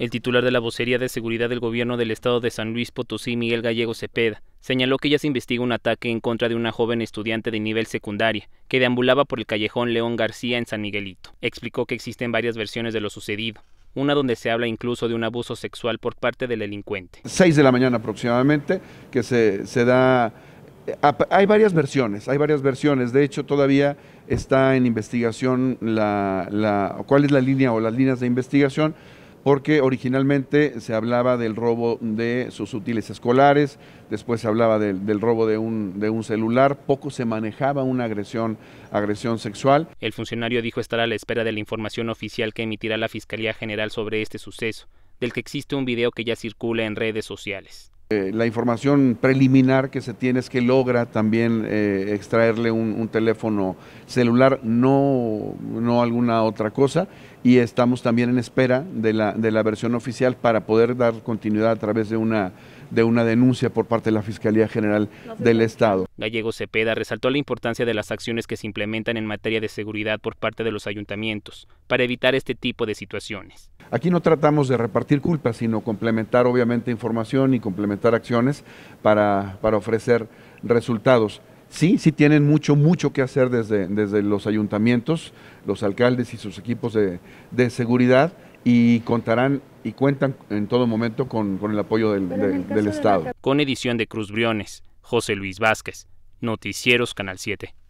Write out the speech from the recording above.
El titular de la vocería de seguridad del gobierno del estado de San Luis Potosí, Miguel Gallego Cepeda, señaló que ya se investiga un ataque en contra de una joven estudiante de nivel secundaria que deambulaba por el callejón León García en San Miguelito. Explicó que existen varias versiones de lo sucedido, una donde se habla incluso de un abuso sexual por parte del delincuente. Seis de la mañana aproximadamente, que se, da... Eh, hay varias versiones, hay varias versiones. De hecho, todavía está en investigación la, la, cuál es la línea o las líneas de investigación porque originalmente se hablaba del robo de sus útiles escolares, después se hablaba del, robo de un, de un, celular, poco se manejaba una agresión, agresión sexual. El funcionario dijo estar a la espera de la información oficial que emitirá la Fiscalía General sobre este suceso, del que existe un video que ya circula en redes sociales. Eh, la información preliminar que se tiene es que logra también eh, extraerle un, teléfono celular, no, alguna otra cosa, y estamos también en espera de la, de la versión oficial para poder dar continuidad a través de una de una denuncia por parte de la Fiscalía General del Estado. Gallego Cepeda resaltó la importancia de las acciones que se implementan en materia de seguridad por parte de los ayuntamientos para evitar este tipo de situaciones. Aquí no tratamos de repartir culpas, sino complementar obviamente información y complementar acciones para, ofrecer resultados. Sí, sí tienen mucho, mucho que hacer desde, desde los ayuntamientos, los alcaldes y sus equipos de, seguridad y contarán y cuentan en todo momento con, el apoyo del, del Estado. Con edición de Cruz Briones, José Luis Vázquez, Noticieros Canal 7.